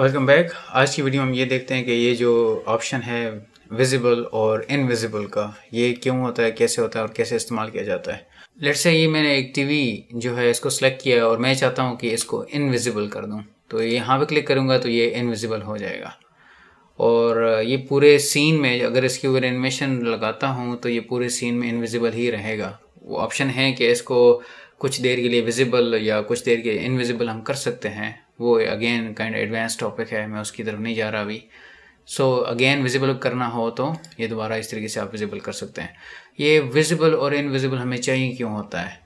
welcome back आज की video हम ये देखते हैं कि ये जो ऑप्शन है विजिबल और इनविजिबल का ये क्यों होता है कैसे होता है और कैसे इस्तेमाल किया जाता है लेट से ये मैंने एक टीवी जो है इसको सेलेक्ट किया है और मैं चाहता हूँ कि इसको इनविजिबल कर दूँ तो यहाँ पे क्लिक करूँगा तो ये इनविजिबल तो हो जाएगा और ये पूरे सीन में अगर इसके ऊपर एनिमेशन लगाता हूँ तो ये पूरे सीन में इनविजिबल ही रहेगा वो ऑप्शन है कि इसको कुछ देर के लिए विजिबल या कुछ देर के इनविजिबल हम कर सकते हैं वो अगेन काइंड एडवांस टॉपिक है मैं उसकी तरफ नहीं जा रहा अभी सो अगेन विजिबल करना हो तो ये दोबारा इस तरीके से आप विजिबल कर सकते हैं ये विजिबल और इनविजिबल हमें चाहिए क्यों होता है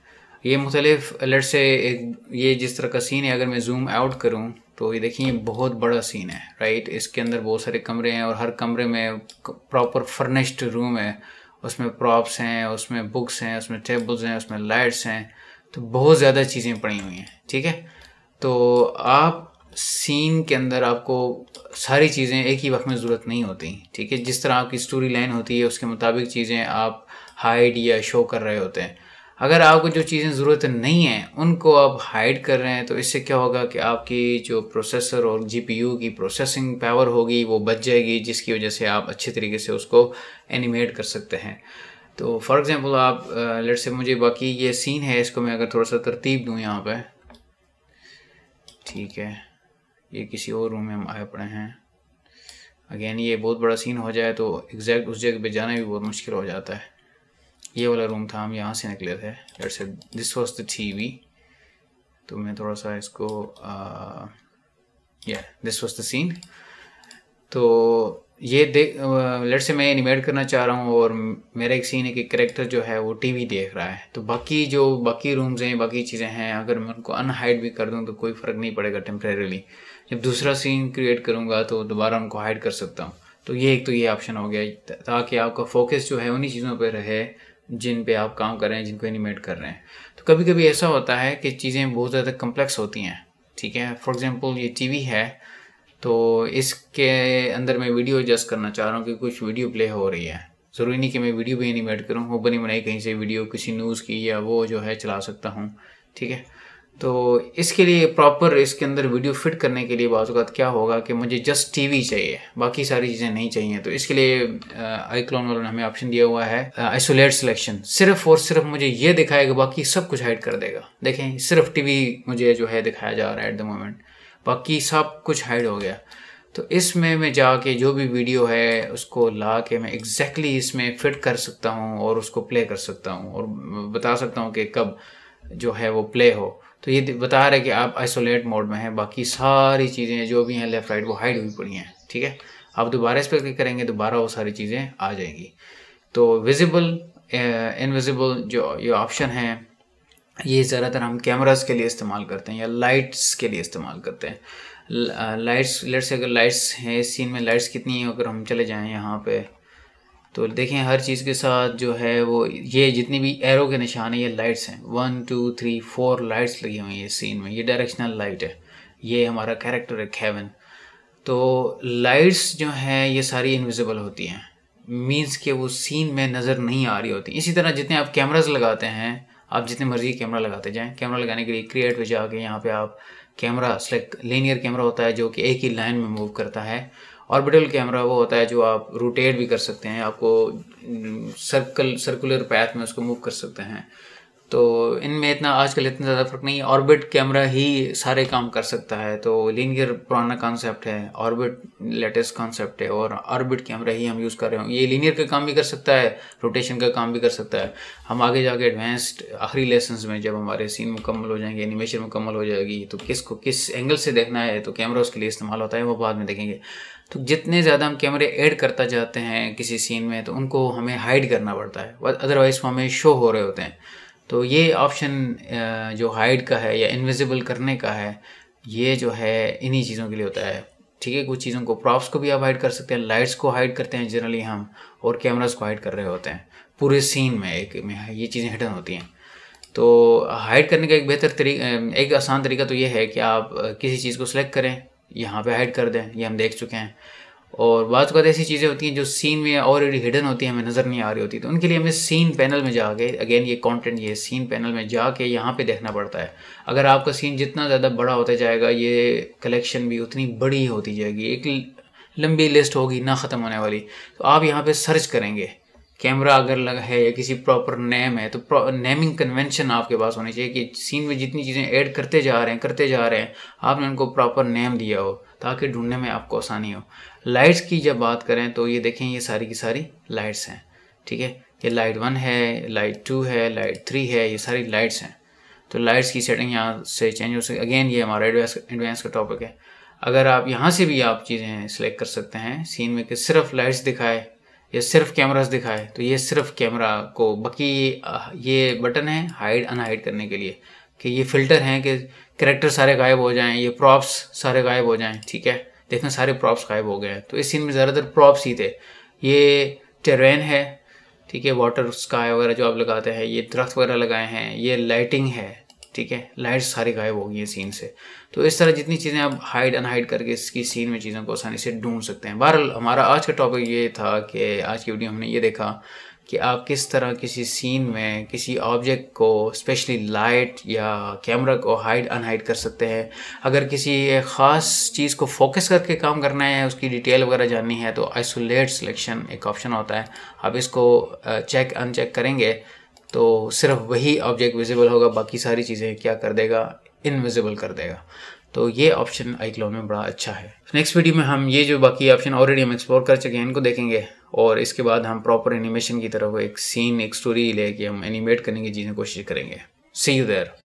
ये मुख्तलिफ अलर्ट से एक ये जिस तरह का सीन है अगर मैं जूम आउट करूँ तो ये देखिए बहुत बड़ा सीन है राइट इसके अंदर बहुत सारे कमरे हैं और हर कमरे में प्रॉपर फर्निश्ड रूम है उसमें प्रॉप्स हैं उसमें बुक्स हैं उसमें टेबल्स हैं उसमें लाइट्स हैं तो बहुत ज़्यादा चीज़ें पड़ी हुई हैं ठीक है तो आप सीन के अंदर आपको सारी चीज़ें एक ही वक्त में ज़रूरत नहीं होती ठीक है जिस तरह आपकी स्टोरी लाइन होती है उसके मुताबिक चीज़ें आप हाइड या शो कर रहे होते हैं अगर आपको जो चीज़ें ज़रूरत नहीं हैं उनको आप हाइड कर रहे हैं तो इससे क्या होगा कि आपकी जो प्रोसेसर और जीपीयू की प्रोसेसिंग पावर होगी वो बच जाएगी जिसकी वजह से आप अच्छे तरीके से उसको एनिमेट कर सकते हैं तो फॉर एग्ज़ाम्पल आप लेट से मुझे बाकी ये सीन है इसको मैं अगर थोड़ा सा तरतीब दूँ यहाँ पर ठीक है ये किसी और रूम में हम आए पड़े हैं अगेन ये बहुत बड़ा सीन हो जाए तो एग्जैक्ट उस जगह पे जाना भी बहुत मुश्किल हो जाता है ये वाला रूम था हम यहाँ से निकले थे से दिस वॉज द टीवी तो मैं थोड़ा सा इसको या दिस वॉज द सीन तो ये देख लेट से मैं एनिमेट करना चाह रहा हूँ और मेरा एक सीन है कि करेक्टर जो है वो टीवी देख रहा है तो बाकी जो बाकी रूम्स हैं बाकी चीज़ें हैं अगर मैं उनको अनहाइड भी कर दूँ तो कोई फ़र्क नहीं पड़ेगा टेम्प्रेरीली जब दूसरा सीन क्रिएट करूँगा तो दोबारा उनको हाइड कर सकता हूँ तो ये एक तो ये ऑप्शन हो गया ताकि आपका फोकस जो है उन्हीं चीज़ों पर रहे जिन पर आप काम कर रहे हैं जिनको एनिमेट कर रहे हैं तो कभी कभी ऐसा होता है कि चीज़ें बहुत ज़्यादा कम्प्लेक्स होती हैं ठीक है फॉर एग्ज़ाम्पल ये टी है तो इसके अंदर मैं वीडियो एडजस्ट करना चाह रहा हूँ कि कुछ वीडियो प्ले हो रही है ज़रूरी नहीं कि मैं वीडियो भी एनिमेट करूँ वो बनी बनाई कहीं से वीडियो किसी न्यूज़ की या वो जो है चला सकता हूँ ठीक है तो इसके लिए प्रॉपर इसके अंदर वीडियो फिट करने के लिए बात क्या होगा कि मुझे जस्ट टीवी चाहिए बाकी सारी चीज़ें नहीं चाहिए तो इसके लिए आई क्लोन वालों ने हमें ऑप्शन दिया हुआ है आइसोलेट सिलेक्शन सिर्फ और सिर्फ मुझे ये दिखाएगा बाकी सब कुछ हाइड कर देगा देखें सिर्फ टीवी मुझे जो है दिखाया जा रहा है एट द मोमेंट बाकी सब कुछ हाइड हो गया तो इसमें मैं जाके जो भी वीडियो है उसको ला के मैं एग्जैक्टली exactly इसमें फिट कर सकता हूँ और उसको प्ले कर सकता हूँ और बता सकता हूँ कि कब जो है वो प्ले हो तो ये बता रहे कि आप आइसोलेट मोड में हैं बाकी सारी चीज़ें जो भी हैं लेफ़्ट राइट वो हाइड हुई पड़ी हैं ठीक है आप दोबारा इस पर क्लिक करेंगे दोबारा वो सारी चीज़ें आ जाएंगी तो विजिबल इनविजिबल uh, जो ये ऑप्शन हैं ये ज़्यादातर हम कैमराज के लिए इस्तेमाल करते हैं या लाइट्स के लिए इस्तेमाल करते हैं लाइट्स लेट्स अगर लाइट्स हैं सीन में लाइट्स कितनी है अगर हम चले जाएं यहाँ पे तो देखें हर चीज़ के साथ जो है वो ये जितनी भी एरो के निशान हैं ये लाइट्स हैं one two three four lights लगी हुई हैं सीन में ये डायरेक्शनल लाइट है ये हमारा कैरेक्टर है कैवन तो लाइट्स जो हैं ये सारी इनविजिबल होती हैं मीन्स के वो सीन में नज़र नहीं आ रही होती इसी तरह जितने आप कैमराज लगाते हैं आप जितने मर्जी कैमरा लगाते जाएं कैमरा लगाने के लिए क्रिएट पे जाके यहाँ पे आप कैमरा सेलेक्ट लीनियर कैमरा होता है जो कि एक ही लाइन में मूव करता है ऑर्बिटल कैमरा वो होता है जो आप रोटेट भी कर सकते हैं आपको सर्कल सर्कुलर पैथ में उसको मूव कर सकते हैं तो इनमें इतना आजकल इतना ज़्यादा फर्क नहीं ऑर्बिट कैमरा ही सारे काम कर सकता है तो लीनियर पुराना कॉन्सेप्ट है ऑर्बिट लेटेस्ट कॉन्सेप्ट है और ऑर्बिट कैमरा ही हम यूज़ कर रहे हैं ये लीनियर का काम भी कर सकता है रोटेशन का काम भी कर सकता है हम आगे जाके एडवांस्ड आखिरी लेसन में जब हमारे सीन मुकम्मल हो जाएंगे एनिमेशन मुकम्मल हो जाएगी तो किस को किस एंगल से देखना है तो कैमरा उसके लिए इस्तेमाल होता है वो बाद में देखेंगे तो जितने ज़्यादा हम कैमरे ऐड करता जाते हैं किसी सीन में तो उनको हमें हाइड करना पड़ता है अदरवाइज़ वो हमें शो हो रहे होते हैं तो ये ऑप्शन जो हाइड का है या इनविजिबल करने का है ये जो है इन्हीं चीज़ों के लिए होता है ठीक है कुछ चीज़ों को प्रॉप्स को भी आप हाइड कर सकते हैं लाइट्स को हाइड करते हैं जनरली हम और कैमराज को हाइड कर रहे होते हैं पूरे सीन में एक में ये चीज़ें हिडन होती हैं तो हाइड करने का एक बेहतर तरीका एक आसान तरीका तो ये है कि आप किसी चीज़ को सिलेक्ट करें यहाँ पे हाइड कर दें ये हम देख चुके हैं और बात कर तो ऐसी चीज़ें होती हैं जो सीन में ऑलरेडी हिडन होती हैं हमें नज़र नहीं आ रही होती तो उनके लिए हमें सीन पैनल में जाके अगेन ये कंटेंट ये सीन पैनल में जाके यहाँ पे देखना पड़ता है अगर आपका सीन जितना ज़्यादा बड़ा होता जाएगा ये कलेक्शन भी उतनी बड़ी होती जाएगी एक लंबी लिस्ट होगी ना ख़त्म होने वाली तो आप यहाँ पर सर्च करेंगे कैमरा अगर लगा है या किसी प्रॉपर नेम है तो नेमिंग कन्वेंशन आपके पास होनी चाहिए कि सीन में जितनी चीज़ें ऐड करते जा रहे हैं करते जा रहे हैं आपने उनको प्रॉपर नेम दिया हो ताकि ढूंढने में आपको आसानी हो लाइट्स की जब बात करें तो ये देखें ये सारी की सारी लाइट्स हैं ठीक है ये लाइट वन है लाइट टू है लाइट थ्री है ये सारी लाइट्स हैं तो लाइट्स की सेटिंग यहाँ से चेंज हो सकती अगेन ये हमारा एडवांस एडवांस का टॉपिक है अगर आप यहाँ से भी आप चीज़ें सेलेक्ट कर सकते हैं सीन में कि सिर्फ लाइट्स दिखाए या सिर्फ कैमराज दिखाए तो ये सिर्फ कैमरा को बाकी ये बटन है हाइड अनहाइड करने के लिए कि ये फ़िल्टर हैं कि करेक्टर सारे गायब हो जाएँ ये प्रॉप्स सारे गायब हो जाएँ ठीक है देखना सारे प्रॉप्स गायब हो गए हैं तो इस सीन में ज़्यादातर प्रॉप्स ही थे ये टेरेन है ठीक है वाटर स्काई वगैरह जो आप लगाते हैं ये दरख्त वगैरह लगाए हैं ये लाइटिंग है ठीक है लाइट्स सारी गायब हो गई हैं सीन से तो इस तरह जितनी चीज़ें आप हाइड अनहाइड करके इसकी सीन में चीज़ों को आसानी से ढूंढ सकते हैं बहरहाल हमारा आज का टॉपिक ये था कि आज की वीडियो हमने ये देखा कि आप किस तरह किसी सीन में किसी ऑब्जेक्ट को स्पेशली लाइट या कैमरा को हाइड अनहाइड कर सकते हैं अगर किसी ख़ास चीज़ को फोकस करके काम करना है उसकी डिटेल वगैरह जाननी है तो आइसोलेट सिलेक्शन एक ऑप्शन होता है आप इसको चेक अनचेक करेंगे तो सिर्फ वही ऑब्जेक्ट विजिबल होगा बाकी सारी चीज़ें क्या कर देगा इनविजिबल कर देगा तो ये ऑप्शन आई में बड़ा अच्छा है नेक्स्ट वीडियो में हम ये जो बाकी ऑप्शन ऑलरेडी हम एक्सप्लोर कर चुके हैं इनको देखेंगे और इसके बाद हम प्रॉपर एनिमेशन की तरफ एक सीन एक स्टोरी लेके हम एनिमेट करने की चीज़ें कोशिश करेंगे सी यू देर